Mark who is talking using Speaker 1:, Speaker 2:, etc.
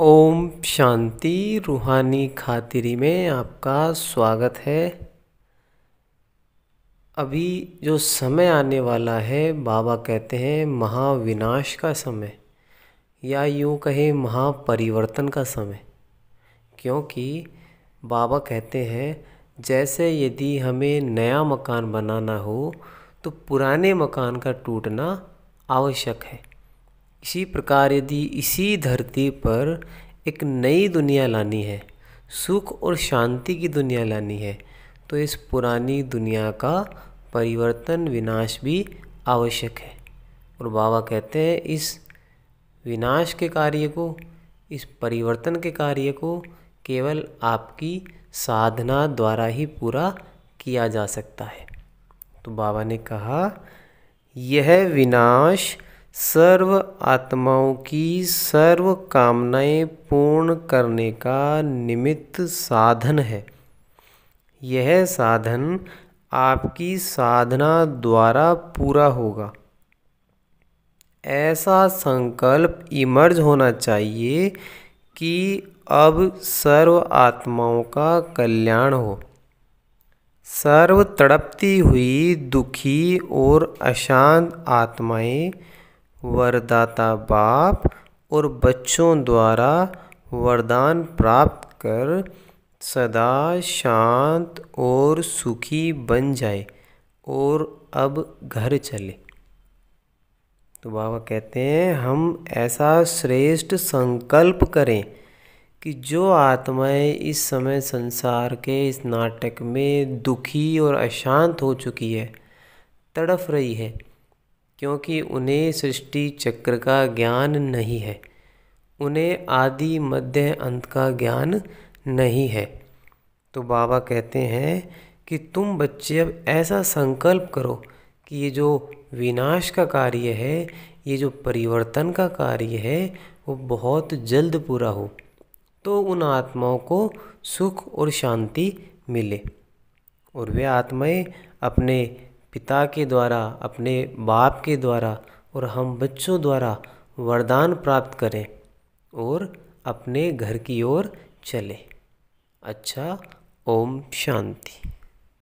Speaker 1: ओम शांति रूहानी खातिरी में आपका स्वागत है अभी जो समय आने वाला है बाबा कहते हैं महाविनाश का समय या यूँ कहें महापरिवर्तन का समय क्योंकि बाबा कहते हैं जैसे यदि हमें नया मकान बनाना हो तो पुराने मकान का टूटना आवश्यक है इसी प्रकार यदि इसी धरती पर एक नई दुनिया लानी है सुख और शांति की दुनिया लानी है तो इस पुरानी दुनिया का परिवर्तन विनाश भी आवश्यक है और बाबा कहते हैं इस विनाश के कार्य को इस परिवर्तन के कार्य को केवल आपकी साधना द्वारा ही पूरा किया जा सकता है तो बाबा ने कहा यह विनाश सर्व आत्माओं की सर्व कामनाएं पूर्ण करने का निमित्त साधन है यह साधन आपकी साधना द्वारा पूरा होगा ऐसा संकल्प इमर्ज होना चाहिए कि अब सर्व आत्माओं का कल्याण हो सर्व तड़पती हुई दुखी और अशांत आत्माएं वरदाता बाप और बच्चों द्वारा वरदान प्राप्त कर सदा शांत और सुखी बन जाए और अब घर चले तो बाबा कहते हैं हम ऐसा श्रेष्ठ संकल्प करें कि जो आत्माएं इस समय संसार के इस नाटक में दुखी और अशांत हो चुकी है तड़फ रही है क्योंकि उन्हें सृष्टि चक्र का ज्ञान नहीं है उन्हें आदि मध्य अंत का ज्ञान नहीं है तो बाबा कहते हैं कि तुम बच्चे अब ऐसा संकल्प करो कि ये जो विनाश का कार्य है ये जो परिवर्तन का कार्य है वो बहुत जल्द पूरा हो तो उन आत्माओं को सुख और शांति मिले और वे आत्माएं अपने पिता के द्वारा अपने बाप के द्वारा और हम बच्चों द्वारा वरदान प्राप्त करें और अपने घर की ओर चलें अच्छा ओम शांति